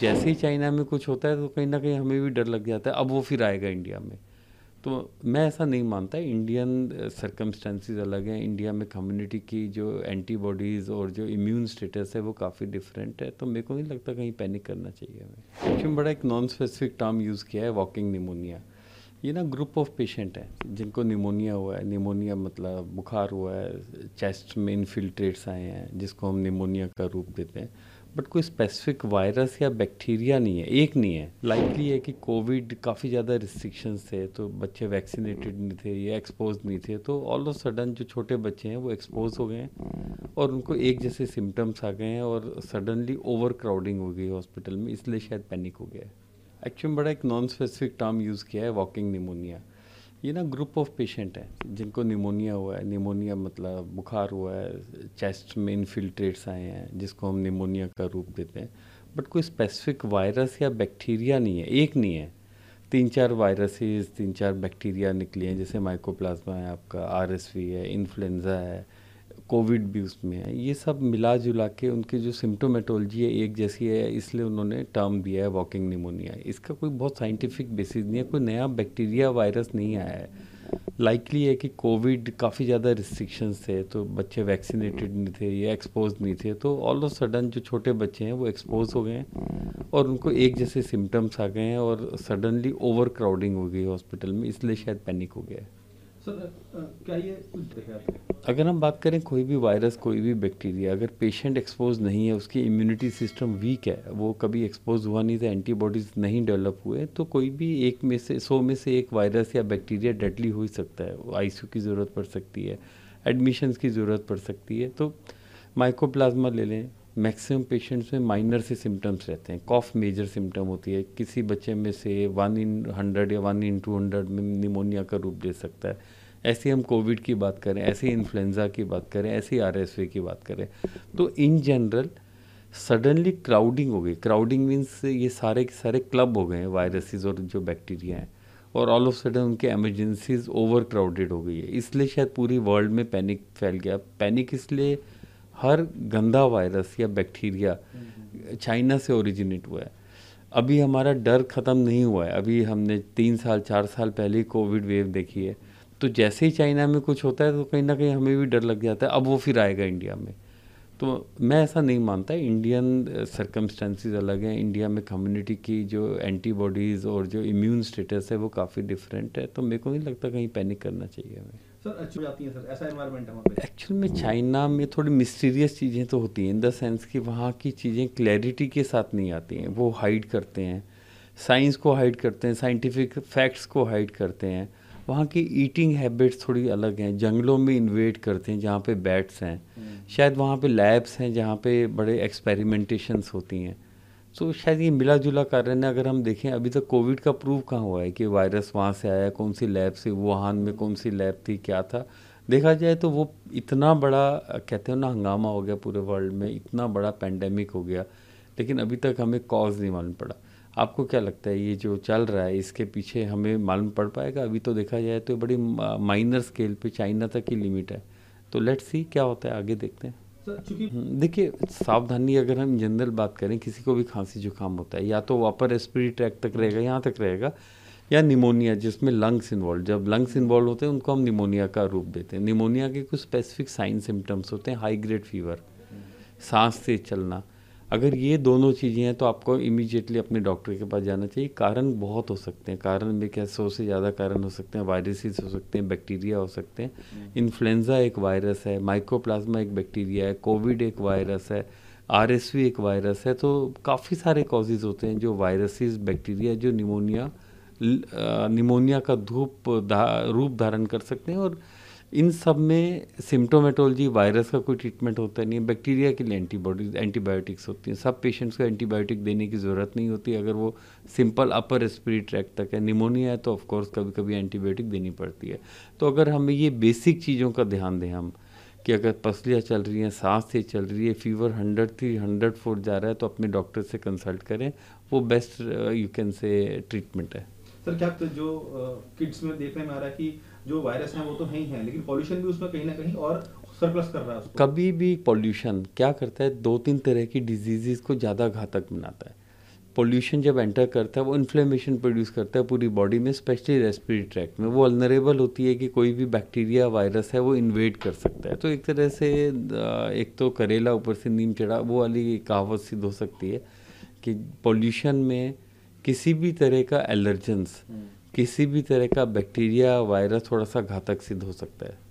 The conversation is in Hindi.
जैसे ही चाइना में कुछ होता है तो कहीं ना कहीं हमें भी डर लग जाता है अब वो फिर आएगा इंडिया में तो मैं ऐसा नहीं मानता इंडियन सर्कमस्टेंसेज अलग हैं इंडिया में कम्युनिटी की जो एंटीबॉडीज़ और जो इम्यून स्टेटस है वो काफ़ी डिफरेंट है तो मेरे को नहीं लगता कहीं पैनिक करना चाहिए हमें एक्चुअली बड़ा एक नॉन स्पेसिफिक टर्म यूज़ किया है वॉकिंग निमोनिया ये ना ग्रुप ऑफ पेशेंट हैं जिनको निमोनिया हुआ है निमोनिया मतलब बुखार हुआ है चेस्ट में इनफिल्ट्रेट्स आए हैं जिसको हम निमोनिया का रूप देते हैं बट कोई स्पेसिफिक वायरस या बैक्टीरिया नहीं है एक नहीं है लाइकली है कि कोविड काफ़ी ज़्यादा रिस्ट्रिक्शंस थे तो बच्चे वैक्सीनेटेड नहीं थे या एक्सपोज नहीं थे तो ऑल ऑफ सडन जो छोटे बच्चे हैं वो एक्सपोज हो गए हैं और उनको एक जैसे सिम्टम्स आ गए हैं और सडनली ओवर क्राउडिंग हो गई हॉस्पिटल में इसलिए शायद पैनिक हो गया है एक्चुअली बड़ा एक नॉन स्पेसिफिक टर्म यूज़ किया है वॉकिंग निमोनिया ये ना ग्रुप ऑफ पेशेंट है जिनको निमोनिया हुआ है निमोनिया मतलब बुखार हुआ है चेस्ट में इनफिल्ट्रेट्स आए हैं जिसको हम निमोनिया का रूप देते हैं बट कोई स्पेसिफिक वायरस या बैक्टीरिया नहीं है एक नहीं है तीन चार वायरसेस तीन चार बैक्टीरिया निकली हैं जैसे माइकोप्लाज्मा है आपका आर है इन्फ्लुन्जा है कोविड भी उसमें है ये सब मिला जुला के उनकी जो सिम्टोमेटोलॉजी है एक जैसी है इसलिए उन्होंने टर्म दिया है वॉकिंग निमोनिया इसका कोई बहुत साइंटिफिक बेसिस नहीं है कोई नया बैक्टीरिया वायरस नहीं आया है लाइकली है कि कोविड काफ़ी ज़्यादा रिस्ट्रिक्शंस थे तो बच्चे वैक्सीनेटेड नहीं थे या एक्सपोज नहीं थे तो ऑल ऑफ सडन जो छोटे बच्चे हैं वो एक्सपोज हो गए हैं और उनको एक जैसे सिम्टम्स आ गए हैं और सडनली ओवर क्राउडिंग हो गई हॉस्पिटल में इसलिए शायद पैनिक हो गया है अगर हम बात करें कोई भी वायरस कोई भी बैक्टीरिया अगर पेशेंट एक्सपोज नहीं है उसकी इम्यूनिटी सिस्टम वीक है वो कभी एक्सपोज हुआ नहीं था एंटीबॉडीज़ नहीं डेवलप हुए तो कोई भी एक में से सौ में से एक वायरस या बैक्टीरिया डेडली हो सकता है आई की ज़रूरत पड़ सकती है एडमिशन्स की ज़रूरत पड़ सकती है तो माइक्रोप्लाज्मा ले लें मैक्सिमम पेशेंट्स में माइनर से सिम्टम्स रहते हैं कॉफ मेजर सिम्टम होती है किसी बच्चे में से वन इन हंड्रेड या वन इन टू हंड्रेड में निमोनिया का रूप दे सकता है ऐसे हम कोविड की बात करें ऐसे इन्फ्लुएंज़ा की बात करें ऐसे आर की बात करें तो इन जनरल सडनली क्राउडिंग हो गई क्राउडिंग मीन्स ये सारे के सारे क्लब हो गए हैं वायरसेस और जो बैक्टीरिया हैं और ऑल ऑफ सडन उनके एमरजेंसीज ओवर क्राउडेड हो गई है इसलिए शायद पूरी वर्ल्ड में पैनिक फैल गया पैनिक इसलिए हर गंदा वायरस या बैक्टीरिया चाइना से ओरिजिनेट हुआ है अभी हमारा डर ख़त्म नहीं हुआ है अभी हमने तीन साल चार साल पहले कोविड वेव देखी है तो जैसे ही चाइना में कुछ होता है तो कहीं ना कहीं हमें भी डर लग जाता है अब वो फिर आएगा इंडिया में तो मैं ऐसा नहीं मानता इंडियन सर्कमस्टेंसेस अलग हैं इंडिया में कम्युनिटी की जो एंटीबॉडीज़ और जो इम्यून स्टेटस है वो काफ़ी डिफरेंट है तो मेरे को नहीं लगता कहीं पैनिक करना चाहिए हमें सर अच्छी सर ऐसा एक्चुअल में चाइना में थोड़ी मिस्टीरियस चीज़ें तो होती हैं इन द सेंस कि वहाँ की चीज़ें क्लैरिटी के साथ नहीं आती हैं वो हाइड करते हैं साइंस को हाइड करते हैं साइंटिफिक फैक्ट्स को हाइड करते हैं वहाँ की ईटिंग हैबिट्स थोड़ी अलग हैं जंगलों में इन्वेट करते हैं जहाँ पे बैट्स हैं हम्म। शायद वहाँ पे लैब्स हैं जहाँ पे बड़े एक्सपेरिमेंटेशंस होती हैं तो शायद ये मिला जुला कारण है अगर हम देखें अभी तक कोविड का प्रूफ कहाँ हुआ है कि वायरस वहाँ से आया कौन सी लैब से वुहान में कौन सी लैब थी क्या था देखा जाए तो वो इतना बड़ा कहते हो ना हंगामा हो गया पूरे वर्ल्ड में इतना बड़ा पेंडेमिक हो गया लेकिन अभी तक हमें कॉज नहीं मालूम पड़ा आपको क्या लगता है ये जो चल रहा है इसके पीछे हमें मालूम पड़ पाएगा अभी तो देखा जाए तो बड़ी माइनर स्केल पे चाइना तक की लिमिट है तो लेट्स सी क्या होता है आगे देखते हैं हम्म, देखिए सावधानी अगर हम जनरल बात करें किसी को भी खांसी जुकाम होता है या तो अपर एस्पिरी ट्रैक तक रहेगा यहाँ तक रहेगा या निमोनिया जिसमें लंग्स इन्वॉल्व जब लंग्स इन्वॉल्व होते हैं उनको हम निमोनिया का रूप देते हैं निमोनिया के कुछ स्पेसिफिक साइन सिम्टम्स होते हैं हाई ग्रेड फीवर सांस से चलना अगर ये दोनों चीज़ें हैं तो आपको इमीजिएटली अपने डॉक्टर के पास जाना चाहिए कारण बहुत हो सकते हैं कारण में क्या सौ से ज़्यादा कारण हो सकते हैं वायरसेस हो सकते हैं बैक्टीरिया हो सकते हैं इन्फ्लुएंजा हम्म। एक वायरस है माइक्रोप्लाज्मा एक बैक्टीरिया है कोविड एक वायरस है आर एक वायरस है तो काफ़ी सारे कॉजेज़ होते हैं जो वायरसेस बैक्टीरिया जो निमोनिया निमोनिया का धूप धा, रूप धारण कर सकते हैं और इन सब में सिम्टोमेटोलॉजी वायरस का कोई ट्रीटमेंट होता नहीं है बैक्टीरिया के लिए एंटीबॉडीज एंटीबायोटिक्स होती हैं सब पेशेंट्स को एंटीबायोटिक देने की ज़रूरत नहीं होती अगर वो सिंपल अपर स्प्री ट्रैक तक है निमोनिया है तो ऑफकोर्स कभी कभी एंटीबायोटिक देनी पड़ती है तो अगर हमें ये बेसिक चीज़ों का ध्यान दें हम कि अगर पसलियाँ चल रही हैं सांस से चल रही है fever hundred three hundred four जा रहा है तो अपने डॉक्टर से कंसल्ट करें वो बेस्ट यू कैन से ट्रीटमेंट है सर क्या तो जो किड्स uh, में देखने में आ रहा है कि जो वायरस है वो तो है ही है लेकिन पॉल्यूशन भी उसमें कहीं ना कहीं और सरप्लस कर रहा है उसको। कभी भी पॉल्यूशन क्या करता है दो तीन तरह की डिजीज़ को ज़्यादा घातक बनाता है पॉल्यूशन जब एंटर करता है वो इन्फ्लेमेशन प्रोड्यूस करता है पूरी बॉडी में स्पेशली रेस्पिरी ट्रैक्ट में वो अल्नरेबल होती है कि कोई भी बैक्टीरिया वायरस है वो इन्वेड कर सकता है तो एक तरह से एक तो करेला ऊपर से नीम चढ़ा वो वाली कहावत सिद्ध हो सकती है कि पॉल्यूशन में किसी भी तरह का एलर्जेंस किसी भी तरह का बैक्टीरिया वायरस थोड़ा सा घातक सिद्ध हो सकता है